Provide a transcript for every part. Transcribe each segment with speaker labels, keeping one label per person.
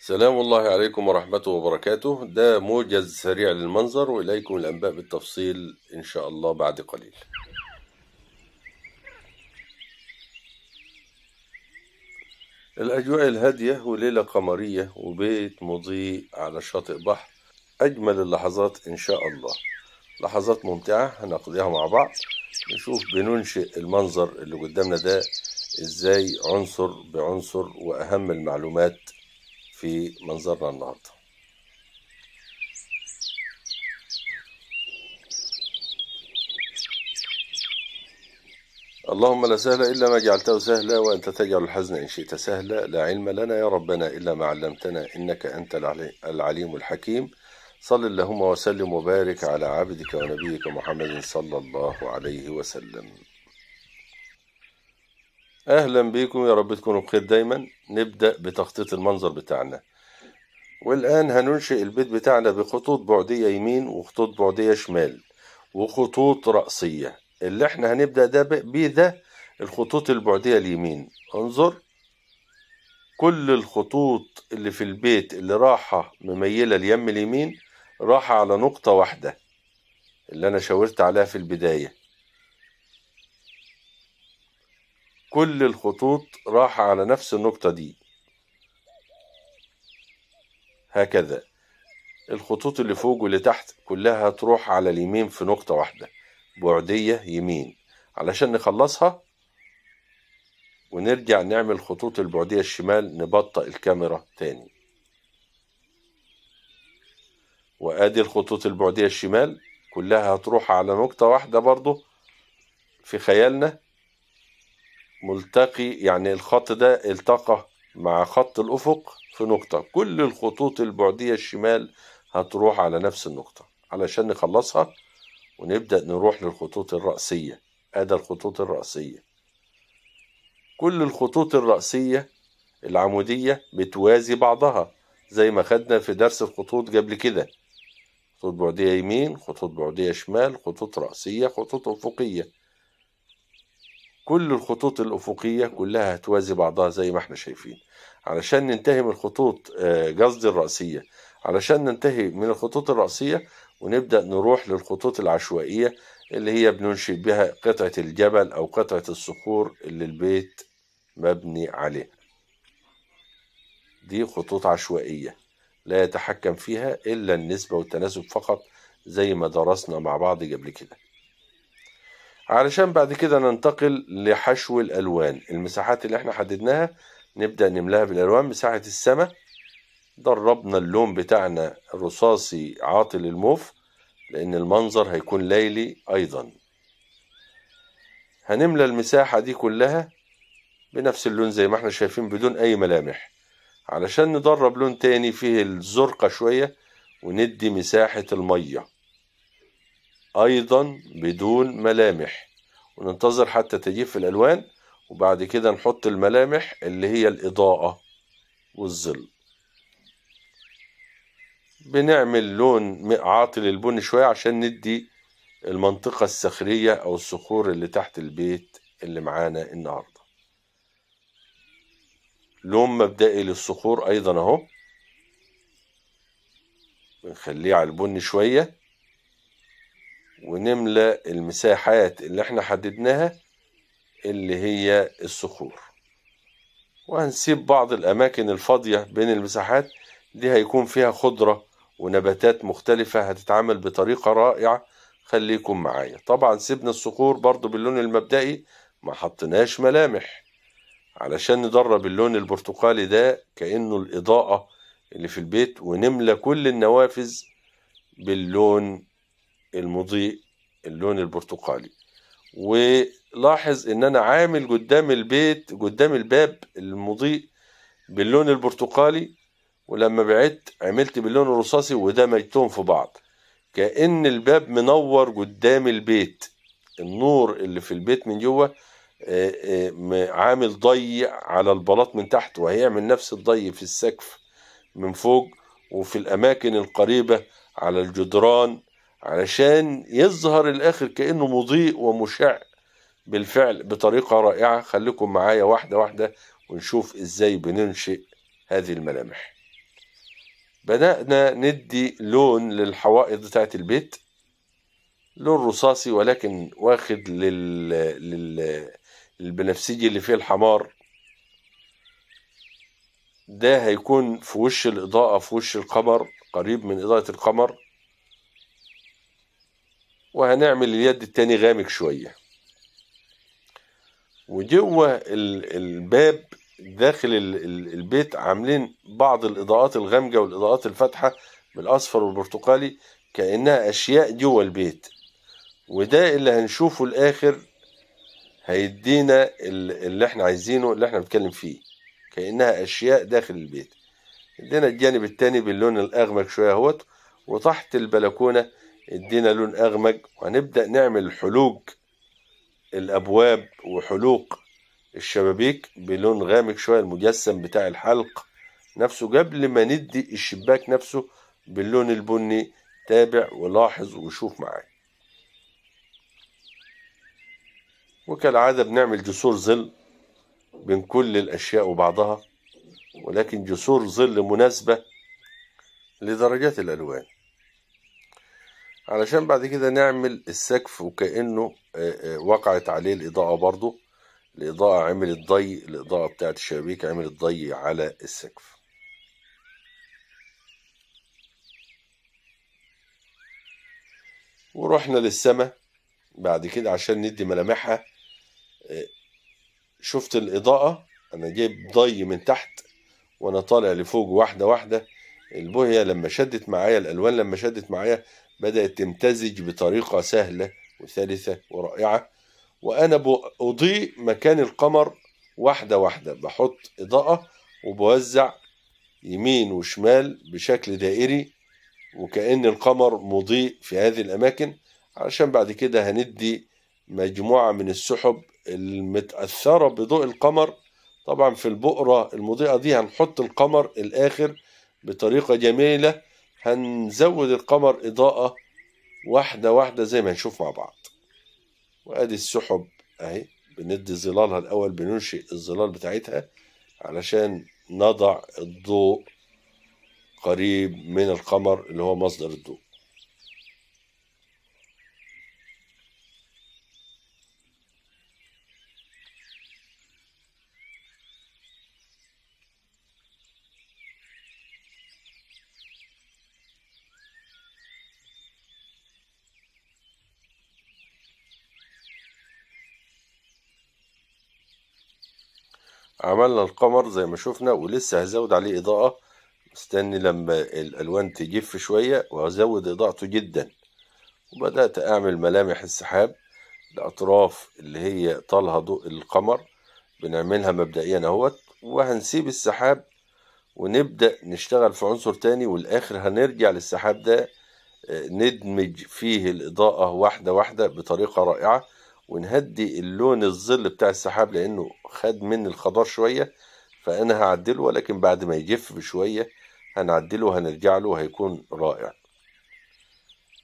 Speaker 1: سلام الله عليكم ورحمته وبركاته ده موجز سريع للمنظر وإليكم الأنباء بالتفصيل إن شاء الله بعد قليل الأجواء الهادية وليلة قمرية وبيت مضيء على شاطئ بحر أجمل اللحظات إن شاء الله لحظات ممتعة هنقضيها مع بعض نشوف بننشئ المنظر اللي قدامنا ده إزاي عنصر بعنصر وأهم المعلومات في منظرنا النهارده اللهم لا سهل إلا ما جعلته سهلا وأنت تجعل الحزن إن شئت سهلا لا علم لنا يا ربنا إلا ما علمتنا إنك أنت العليم الحكيم صل اللهم وسلم وبارك على عبدك ونبيك محمد صلى الله عليه وسلم اهلا بيكم يا رب تكونوا بخير دايما نبدا بتخطيط المنظر بتاعنا والان هننشئ البيت بتاعنا بخطوط بعديه يمين وخطوط بعديه شمال وخطوط راسيه اللي احنا هنبدا ده بيه ده الخطوط البعديه اليمين انظر كل الخطوط اللي في البيت اللي راحه مميله اليم اليمين راحه على نقطه واحده اللي انا شاورت عليها في البدايه كل الخطوط راح على نفس النقطة دي هكذا الخطوط اللي فوق واللي تحت كلها تروح على اليمين في نقطة واحدة بعدية يمين علشان نخلصها ونرجع نعمل خطوط البعدية الشمال نبطئ الكاميرا تاني وادي الخطوط البعدية الشمال كلها هتروح على نقطة واحدة برضه في خيالنا ملتقي يعني الخط ده التقى مع خط الأفق في نقطة كل الخطوط البعدية الشمال هتروح على نفس النقطة علشان نخلصها ونبدأ نروح للخطوط الرأسية أدى الخطوط الرأسية كل الخطوط الرأسية العمودية بتوازي بعضها زي ما خدنا في درس الخطوط قبل كده خطوط بعدية يمين خطوط بعدية شمال خطوط رأسية خطوط أفقية كل الخطوط الأفقية كلها هتوازي بعضها زي ما احنا شايفين علشان ننتهي من الخطوط آه، قصدي الرأسية علشان ننتهي من الخطوط الرأسية ونبدأ نروح للخطوط العشوائية اللي هي بننشئ بها قطعة الجبل أو قطعة الصخور اللي البيت مبني عليه دي خطوط عشوائية لا يتحكم فيها إلا النسبة والتناسب فقط زي ما درسنا مع بعض قبل كده علشان بعد كده ننتقل لحشو الألوان المساحات اللي احنا حددناها نبدأ نملاها بالألوان مساحة السماء دربنا اللون بتاعنا الرصاصي عاطل الموف لأن المنظر هيكون ليلي أيضا هنملى المساحة دي كلها بنفس اللون زي ما احنا شايفين بدون أي ملامح علشان ندرب لون تاني فيه الزرقة شوية وندي مساحة المية أيضا بدون ملامح وننتظر حتى تجيب في الألوان وبعد كده نحط الملامح اللي هي الإضاءة والظل بنعمل لون عاطل البن شوية عشان ندي المنطقة الصخرية أو الصخور اللي تحت البيت اللي معانا النهاردة لون مبدئي للصخور أيضا أهو بنخليه على البن شوية ونملى المساحات اللي احنا حددناها اللي هي الصخور وهنسيب بعض الأماكن الفاضية بين المساحات دي هيكون فيها خضرة ونباتات مختلفة هتتعامل بطريقة رائعة خليكم معايا طبعا سيبنا الصخور برضو باللون المبدئي ما حطناش ملامح علشان ندرب اللون البرتقالي ده كأنه الإضاءة اللي في البيت ونملى كل النوافذ باللون المضيء اللون البرتقالي ولاحظ ان انا عامل قدام البيت قدام الباب المضيء باللون البرتقالي ولما بعدت عملت باللون الرصاصي ودمجتهم في بعض كأن الباب منور قدام البيت النور اللي في البيت من جوه آه، آه، عامل ضي على البلاط من تحت وهيعمل نفس الضي في السقف من فوق وفي الأماكن القريبة على الجدران علشان يظهر الاخر كانه مضيء ومشع بالفعل بطريقه رائعه خليكم معايا واحده واحده ونشوف ازاي بننشئ هذه الملامح بدأنا ندي لون للحوائط بتاعت البيت لون رصاصي ولكن واخد لل... لل... البنفسجي اللي فيه الحمار ده هيكون في وش الإضاءة في وش القمر قريب من إضاءة القمر وهنعمل اليد التاني غامق شوية وجوه الباب داخل البيت عاملين بعض الإضاءات الغامجة والإضاءات الفاتحة بالأصفر والبرتقالي كأنها أشياء جوه البيت وده اللي هنشوفه الآخر هيدينا اللي احنا عايزينه اللي احنا بنتكلم فيه كأنها أشياء داخل البيت ادينا الجانب التاني باللون الأغمق شوية اهوت وتحت البلكونة ادينا لون اغمج وهنبدا نعمل حلوج الابواب وحلوق الشبابيك بلون غامق شويه المجسم بتاع الحلق نفسه قبل ما ندي الشباك نفسه باللون البني تابع ولاحظ وشوف معايا وكالعاده بنعمل جسور ظل بين كل الاشياء وبعضها ولكن جسور ظل مناسبه لدرجات الالوان علشان بعد كده نعمل السقف وكأنه آه، آه، وقعت عليه الإضاءة برضو الإضاءة عملت ضي الإضاءة بتاعت الشبابيك عملت ضي على السقف ورحنا للسماء بعد كده عشان ندي ملامحها آه، شفت الإضاءة أنا جايب ضي من تحت وأنا طالع لفوق واحدة واحدة البوهية لما شدت معايا الألوان لما شدت معايا بدأت تمتزج بطريقة سهلة وثالثة ورائعة وأنا أضيء مكان القمر واحدة واحدة بحط إضاءة وبوزع يمين وشمال بشكل دائري وكأن القمر مضيء في هذه الأماكن علشان بعد كده هندي مجموعة من السحب المتأثرة بضوء القمر طبعا في البؤرة المضيئة دي هنحط القمر الآخر بطريقة جميلة هنزود القمر إضاءة واحدة واحدة زي ما هنشوف مع بعض وأدي السحب أهي بندي ظلالها الأول بننشئ الظلال بتاعتها علشان نضع الضوء قريب من القمر اللي هو مصدر الضوء عملنا القمر زي ما شفنا ولسه هزود عليه إضاءة مستني لما الألوان تجف شوية وهزود إضاءته جدا وبدأت أعمل ملامح السحاب الأطراف اللي هي طالها ضوء القمر بنعملها مبدئيا اهوت وهنسيب السحاب ونبدأ نشتغل في عنصر تاني والآخر هنرجع للسحاب ده آه، ندمج فيه الإضاءة واحدة واحدة بطريقة رائعة ونهدي اللون الظل بتاع السحاب لانه خد من الخضار شويه فانا هعدله ولكن بعد ما يجف بشويه هنعدله وهنرجع له وهيكون رائع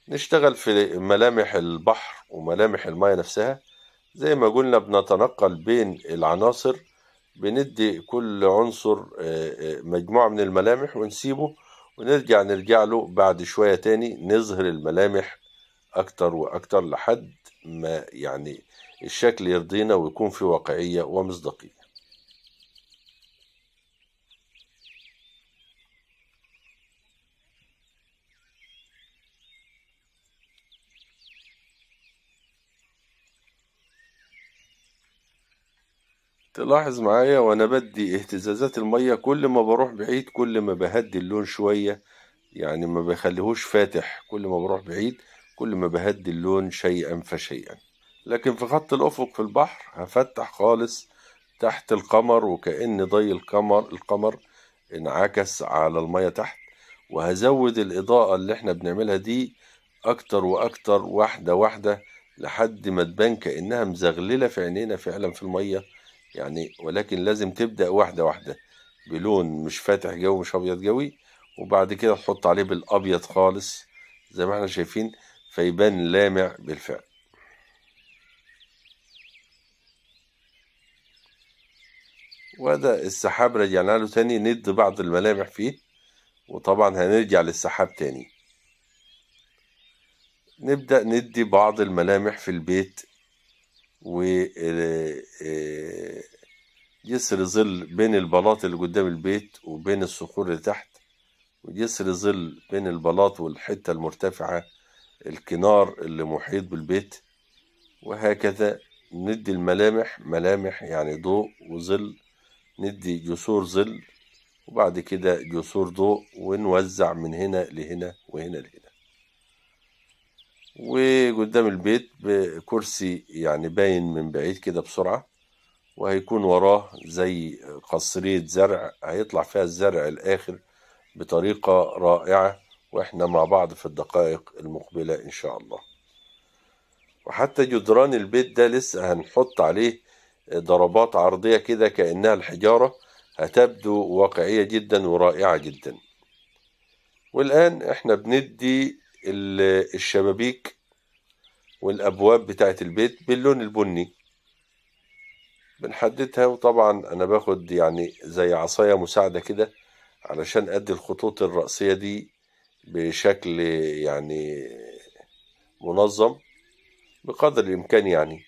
Speaker 1: نشتغل في ملامح البحر وملامح المايه نفسها زي ما قلنا بنتنقل بين العناصر بندي كل عنصر آه، آه، مجموعة من الملامح ونسيبه ونرجع نرجع له بعد شوية تاني نظهر الملامح أكتر وأكتر لحد ما يعني الشكل يرضينا ويكون في واقعية ومصداقية تلاحظ معايا وانا بدي اهتزازات المية كل ما بروح بعيد كل ما بهدي اللون شوية يعني ما بخليهوش فاتح كل ما بروح بعيد كل ما بهدي اللون شيئا فشيئا لكن في خط الأفق في البحر هفتح خالص تحت القمر وكأن ضي القمر القمر انعكس على المية تحت وهزود الإضاءة اللي احنا بنعملها دي أكتر وأكتر واحدة واحدة لحد ما تبان كأنها مزغللة في عينينا فعلا في المية يعني ولكن لازم تبدأ واحدة واحدة بلون مش فاتح جوي مش أبيض جوي وبعد كده تحط عليه بالأبيض خالص زي ما احنا شايفين فيبان لامع بالفعل وده السحاب رجعنا له تاني ندي بعض الملامح فيه وطبعا هنرجع للسحاب تاني نبدأ ندي بعض الملامح في البيت و آه، جسر ظل بين البلاط اللي قدام البيت وبين الصخور اللي تحت وجسر ظل بين البلاط والحتة المرتفعة الكنار اللي محيط بالبيت وهكذا ندي الملامح ملامح يعني ضوء وظل ندي جسور ظل وبعد كده جسور ضوء ونوزع من هنا لهنا وهنا لهنا وقدام البيت بكرسي يعني باين من بعيد كده بسرعة وهيكون وراه زي قصرية زرع هيطلع فيها الزرع الآخر بطريقة رائعة واحنا مع بعض في الدقائق المقبلة ان شاء الله وحتى جدران البيت ده لسه هنحط عليه ضربات عرضية كده كأنها الحجارة هتبدو واقعية جدا ورائعة جدا والآن احنا بندي الشبابيك والأبواب بتاعة البيت باللون البني بنحددها وطبعا أنا باخد يعني زي عصاية مساعدة كده علشان أدي الخطوط الرأسية دي بشكل يعني منظم بقدر الإمكان يعني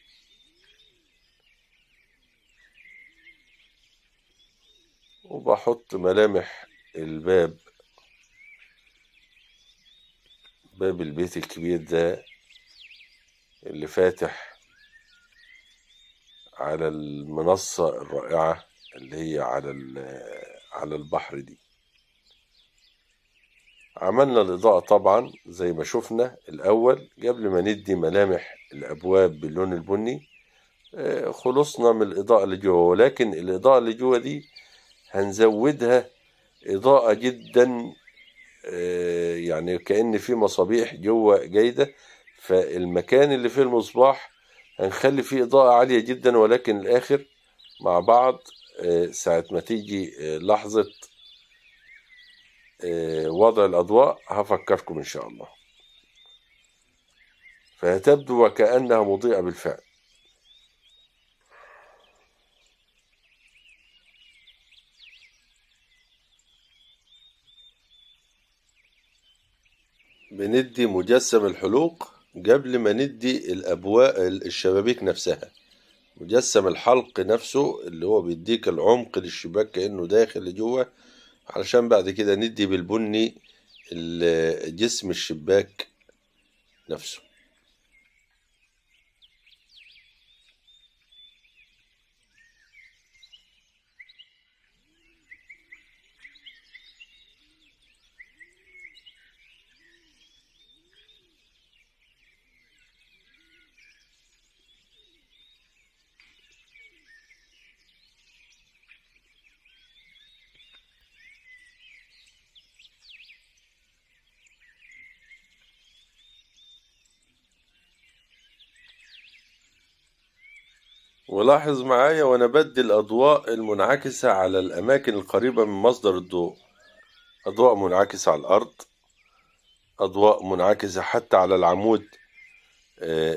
Speaker 1: وبحط ملامح الباب باب البيت الكبير ده اللي فاتح على المنصة الرائعة اللي هي على على البحر دي عملنا الإضاءة طبعا زي ما شفنا الأول قبل ما ندي ملامح الأبواب باللون البني آه، خلصنا من الإضاءة اللي جوه ولكن الإضاءة اللي جوه دي هنزودها إضاءة جدا آه، يعني كأن في مصابيح جوه جيدة فالمكان اللي فيه المصباح هنخلي فيه إضاءة عالية جدا ولكن الآخر مع بعض آه، ساعة ما تيجي لحظة آه، وضع الأضواء هفكركم إن شاء الله فتبدو وكأنها مضيئة بالفعل بندي مجسم الحلوق قبل ما ندي الأبواء الشبابيك نفسها مجسم الحلق نفسه اللي هو بيديك العمق للشباك كأنه داخل لجوه علشان بعد كده ندي بالبني جسم الشباك نفسه ولاحظ معايا وانا بدي الاضواء المنعكسة على الاماكن القريبة من مصدر الضوء اضواء منعكسة على الارض اضواء منعكسة حتى على العمود آه،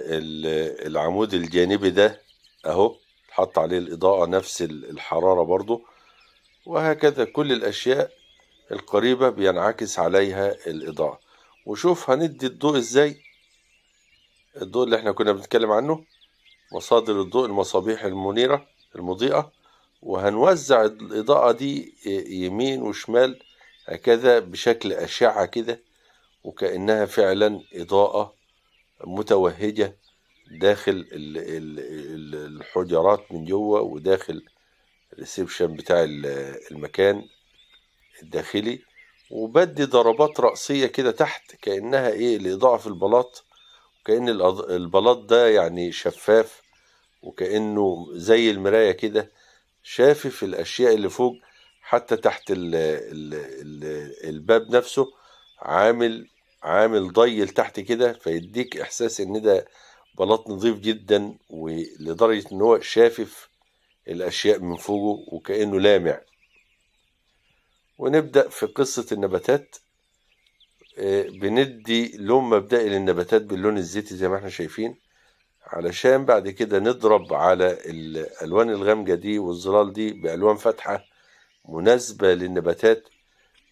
Speaker 1: العمود الجانبي ده اهو حط عليه الاضاءة نفس الحرارة برضو وهكذا كل الاشياء القريبة بينعكس عليها الاضاءة وشوف هندي الضوء ازاي الضوء اللي احنا كنا بنتكلم عنه مصادر الضوء المصابيح المنيرة المضيئة وهنوزع الإضاءة دي يمين وشمال هكذا بشكل أشعة كده وكأنها فعلا إضاءة متوهجة داخل الحجرات من جوه وداخل الريسبشن بتاع المكان الداخلي وبدي ضربات رأسية كده تحت كأنها إيه الإضاءة في البلاط كأن البلاط ده يعني شفاف وكأنه زي المراية كده شافف الأشياء اللي فوق حتى تحت الـ الـ الـ الباب نفسه عامل عامل ضي لتحت كده فيديك إحساس إن ده بلاط نظيف جدا ولدرجة إن هو شافف الأشياء من فوقه وكأنه لامع ونبدأ في قصة النباتات بندي لون مبدئي للنباتات باللون الزيتي زي ما احنا شايفين علشان بعد كده نضرب على الالوان الغامجه دي والظلال دي بالوان فاتحه مناسبه للنباتات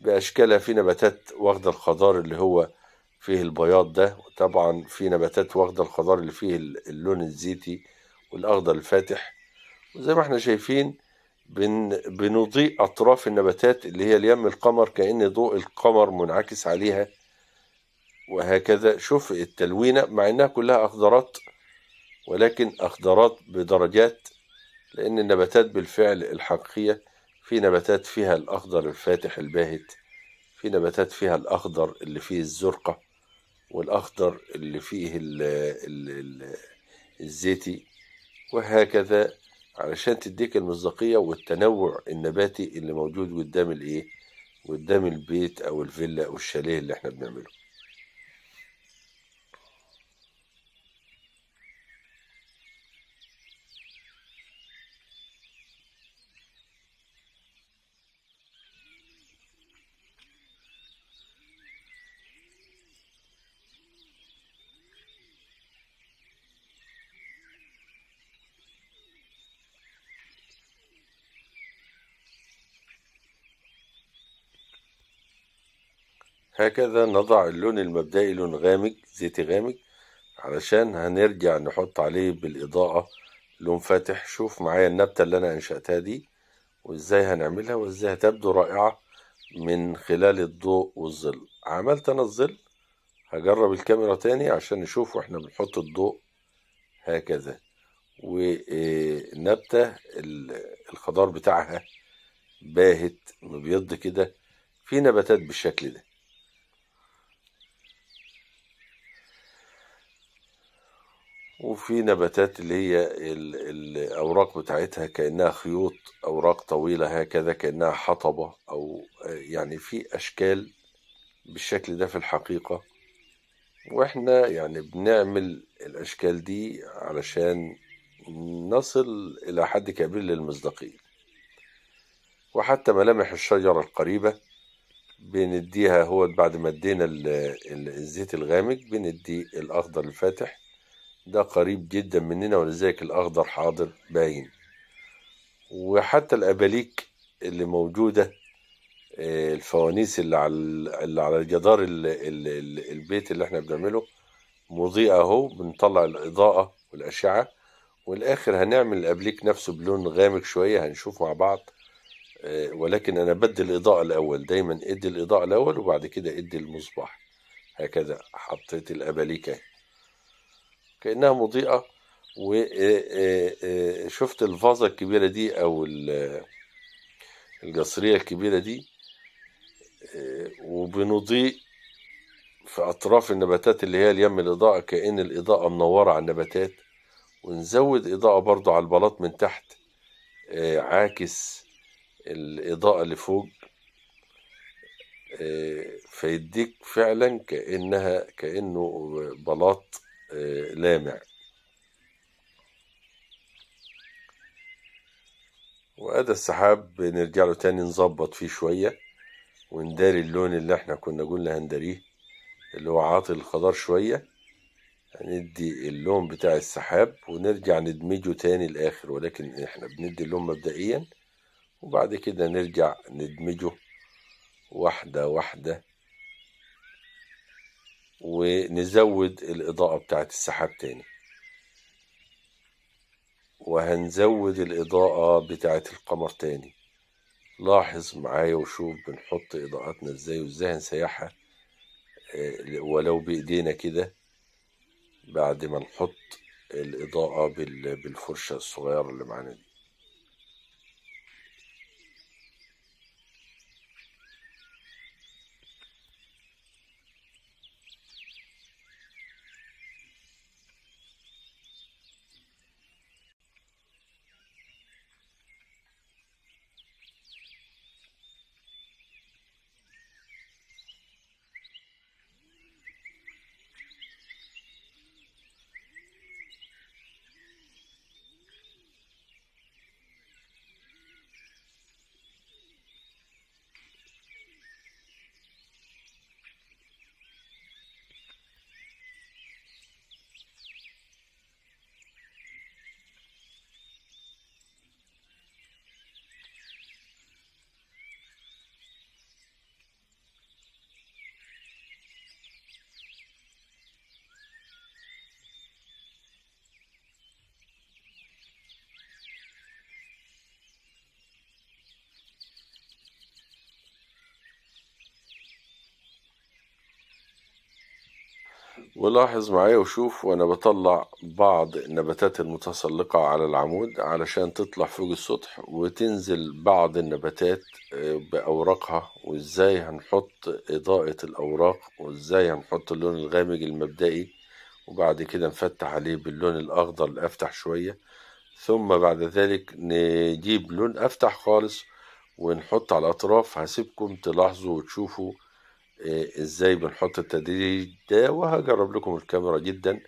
Speaker 1: باشكالها في نباتات واخده الخضار اللي هو فيه البياض ده وطبعا في نباتات واخده الخضار اللي فيه اللون الزيتي والاخضر الفاتح وزي ما احنا شايفين بن بنضيء اطراف النباتات اللي هي اليم القمر كان ضوء القمر منعكس عليها وهكذا شوف التلوينة مع إنها كلها أخضرات ولكن أخضرات بدرجات لأن النباتات بالفعل الحقيقية في نباتات فيها الأخضر الفاتح الباهت في نباتات فيها الأخضر اللي فيه الزرقة والأخضر اللي فيه ال ال الـ الزيتي وهكذا علشان تديك المصداقية والتنوع النباتي اللي موجود قدام الإيه؟ قدام البيت أو الفيلا أو الشاليه اللي احنا بنعمله هكذا نضع اللون المبدئي لون غامق زيتي غامق علشان هنرجع نحط عليه بالإضاءة لون فاتح شوف معايا النبتة اللي أنا أنشأتها دي وإزاي هنعملها وإزاي هتبدو رائعة من خلال الضوء والظل عملت أنا الظل هجرب الكاميرا تاني عشان نشوف واحنا بنحط الضوء هكذا ونبتة الخضار بتاعها باهت مبيض كده في نباتات بالشكل ده وفي نباتات اللي هي الاوراق بتاعتها كانها خيوط اوراق طويله هكذا كانها حطبه او يعني في اشكال بالشكل ده في الحقيقه واحنا يعني بنعمل الاشكال دي علشان نصل الى حد كبير للمصداقيه وحتى ملامح الشجره القريبه بنديها هو بعد ما ادينا الزيت الغامق بندي الاخضر الفاتح ده قريب جدا مننا ولذلك الأخضر حاضر باين وحتى الأباليك اللي موجودة آه، الفوانيس اللي على اللي على جدار البيت اللي احنا بنعمله مضيئة اهو بنطلع الإضاءة والأشعة والآخر هنعمل الأبليك نفسه بلون غامق شوية هنشوف مع بعض آه، ولكن أنا بدي الإضاءة الأول دايما ادي الإضاءة الأول وبعد كده ادي المصباح هكذا حطيت الأباليك اهي كانها مضيئه وشفت الفازه الكبيره دي او القصريه الكبيره دي وبنضيء في اطراف النباتات اللي هي اليم الاضاءه كان الاضاءه منوره على النباتات ونزود اضاءه برضو على البلاط من تحت عاكس الاضاءه اللي فوق فيديك فعلا كانها كانه بلاط لامع آه، وأدى السحاب نرجع له تاني نظبط فيه شوية ونداري اللون اللي احنا كنا قلنا هنداريه اللي هو عاطي الخضار شوية هندي اللون بتاع السحاب ونرجع ندمجه تاني الآخر ولكن احنا بندي اللون مبدئيا وبعد كده نرجع ندمجه واحدة واحدة ونزود الإضاءة بتاعة السحاب تاني وهنزود الإضاءة بتاعة القمر تاني لاحظ معايا وشوف بنحط إضاءتنا إزاي وإزاي هنسيحها آه، ولو بإيدينا كده بعد ما نحط الإضاءة بالفرشة الصغيرة اللي معانا دي ولاحظ معايا وشوف وانا بطلع بعض النباتات المتسلقة على العمود علشان تطلع فوق السطح وتنزل بعض النباتات آه، بأوراقها وازاي هنحط إضاءة الأوراق وازاي هنحط اللون الغامج المبدئي وبعد كده نفتح عليه باللون الأخضر اللي أفتح شوية ثم بعد ذلك نجيب لون أفتح خالص ونحط على الأطراف هسيبكم تلاحظوا وتشوفوا إيه، ازاي بنحط التدريج ده وهجرب لكم الكاميرا جدا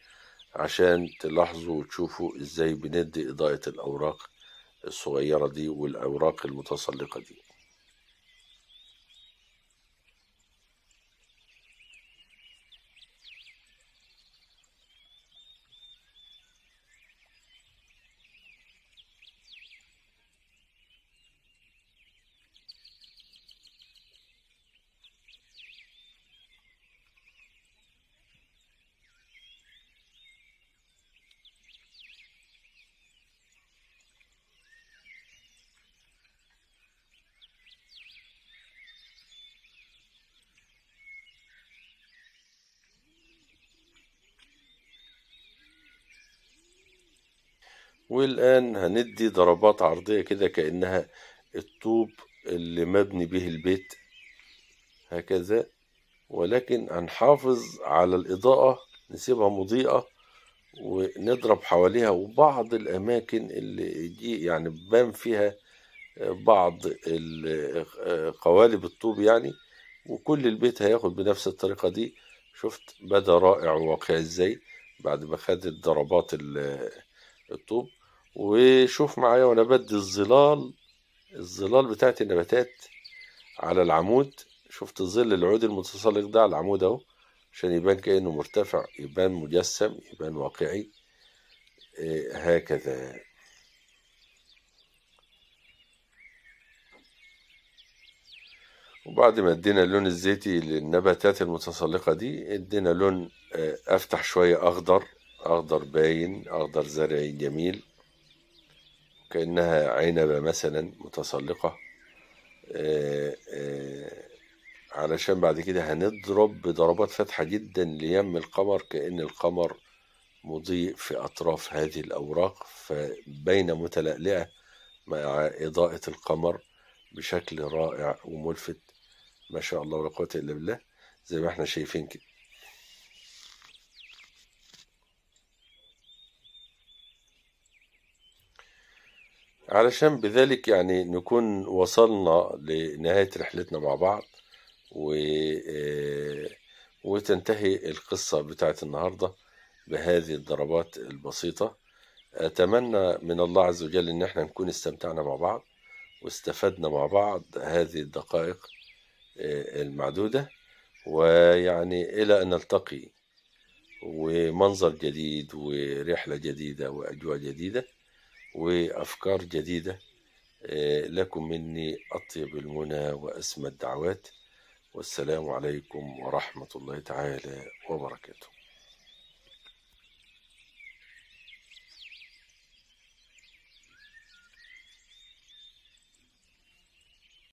Speaker 1: عشان تلاحظوا وتشوفوا ازاي بندي اضاءة الاوراق الصغيرة دي والاوراق المتسلقة دي والآن هندي ضربات عرضية كده كأنها الطوب اللي مبني به البيت هكذا ولكن هنحافظ على الإضاءة نسيبها مضيئة ونضرب حواليها وبعض الأماكن اللي دي يعني بان فيها بعض قوالب الطوب يعني وكل البيت هياخد بنفس الطريقة دي شفت بدا رائع وواقعي ازاي بعد ما خدت ضربات الطوب وشوف معايا وانا بدي الظلال الظلال بتاعت النباتات على العمود شفت ظل العود المتسلق ده على العمود اهو عشان يبان كأنه مرتفع يبان مجسم يبان واقعي إيه، هكذا يعني. وبعد ما ادينا اللون الزيتي للنباتات المتسلقة دي ادينا لون آه، افتح شوية اخضر اخضر باين اخضر زرعي جميل كأنها عنبة مثلا متسلقة آه، آه، علشان بعد كده هنضرب بضربات فاتحة جدا ليم القمر كأن القمر مضيء في أطراف هذه الأوراق فبين متلألئة مع إضاءة القمر بشكل رائع وملفت ما شاء الله ولا قوة إلا بالله زي ما احنا شايفين كده علشان بذلك يعني نكون وصلنا لنهاية رحلتنا مع بعض و آه، وتنتهي القصة بتاعت النهاردة بهذه الضربات البسيطة أتمنى من الله عز وجل إن احنا نكون استمتعنا مع بعض واستفدنا مع بعض هذه الدقائق آه، المعدودة ويعني إلى أن نلتقي ومنظر جديد ورحلة جديدة وأجواء جديدة وأفكار جديدة آه، لكم مني أطيب المنى وأسمى الدعوات والسلام عليكم ورحمة الله تعالى وبركاته